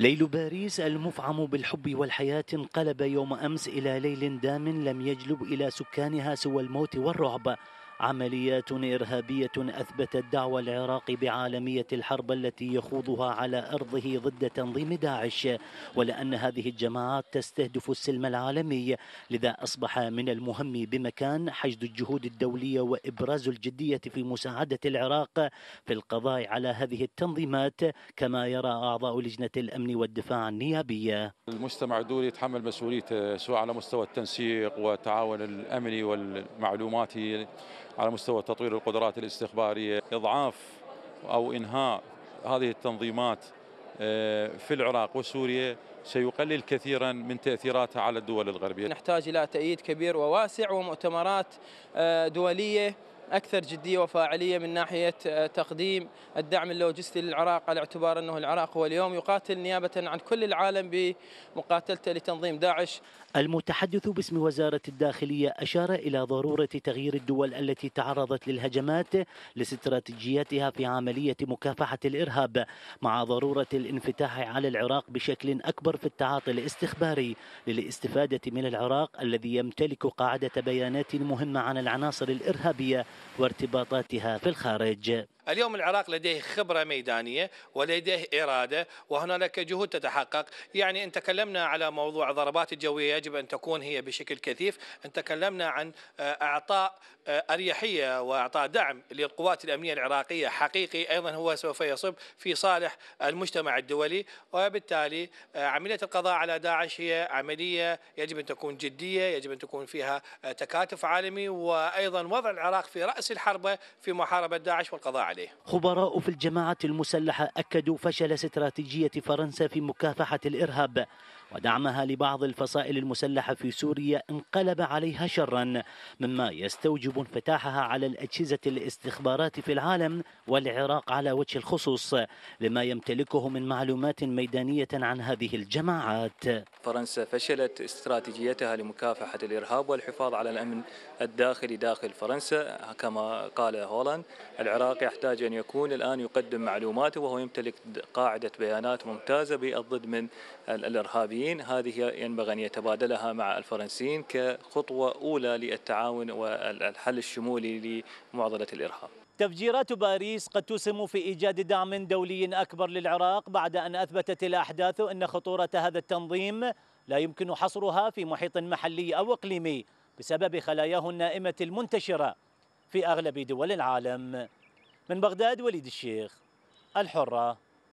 ليل باريس المفعم بالحب والحياة انقلب يوم أمس إلى ليل دام لم يجلب إلى سكانها سوى الموت والرعب عمليات إرهابية أثبتت دعوى العراق بعالمية الحرب التي يخوضها على أرضه ضد تنظيم داعش ولأن هذه الجماعات تستهدف السلم العالمي لذا أصبح من المهم بمكان حشد الجهود الدولية وإبراز الجدية في مساعدة العراق في القضاء على هذه التنظيمات كما يرى أعضاء لجنة الأمن والدفاع النيابية المجتمع الدولي يتحمل مسؤوليته سواء على مستوى التنسيق والتعاون الأمني والمعلوماتي على مستوى تطوير القدرات الاستخبارية إضعاف أو إنهاء هذه التنظيمات آه، في العراق وسوريا سيقلل كثيرا من تأثيراتها على الدول الغربية نحتاج إلى تأييد كبير وواسع ومؤتمرات آه، دولية اكثر جديه وفاعليه من ناحيه آه، تقديم الدعم اللوجستي للعراق على اعتبار انه العراق هو اليوم يقاتل نيابه عن كل العالم بمقاتلته لتنظيم داعش. المتحدث باسم وزاره الداخليه اشار الى ضروره تغيير الدول التي تعرضت للهجمات لاستراتيجيتها في عمليه مكافحه الارهاب مع ضروره الانفتاح على العراق بشكل اكبر في التعاطي الاستخباري للاستفاده من العراق الذي يمتلك قاعده بيانات مهمه عن العناصر الارهابيه وارتباطاتها في الخارج اليوم العراق لديه خبرة ميدانية ولديه إرادة وهنالك جهود تتحقق يعني إن تكلمنا على موضوع الضربات الجوية يجب أن تكون هي بشكل كثيف إن تكلمنا عن آه، إعطاء آه، أريحية وإعطاء دعم للقوات الأمنية العراقية حقيقي أيضا هو سوف يصب في صالح المجتمع الدولي وبالتالي آه، عملية القضاء على داعش هي عملية يجب أن تكون جدية يجب أن تكون فيها تكاتف عالمي وأيضا وضع العراق في رأس الحربة في محاربة داعش والقضاء عليه عليه خبراء في الجماعة المسلحة أكدوا فشل استراتيجية فرنسا في مكافحة الإرهاب ودعمها لبعض الفصائل المسلحة في سوريا انقلب عليها شرا مما يستوجب انفتاحها على الأجهزة الاستخبارات في العالم والعراق على وجه الخصوص لما يمتلكه من معلومات ميدانية عن هذه الجماعات فرنسا فشلت استراتيجيتها لمكافحة الإرهاب والحفاظ على الأمن الداخلي داخل فرنسا كما قال هولاند العراق يحتاج أن يكون الآن يقدم معلوماته وهو يمتلك قاعدة بيانات ممتازة بالضد من الإرهابيين الإيطاليين هذه ينبغي أن يتبادلها مع الفرنسيين كخطوة أولى للتعاون والحل الشمولي لمعضلة الإرهاب تفجيرات باريس قد تسهم في إيجاد دعم دولي أكبر للعراق بعد أن أثبتت الأحداث أن خطورة هذا التنظيم لا يمكن حصرها في محيط محلي أو إقليمي بسبب خلاياه النائمة المنتشرة في أغلب دول العالم من بغداد وليد الشيخ الحرة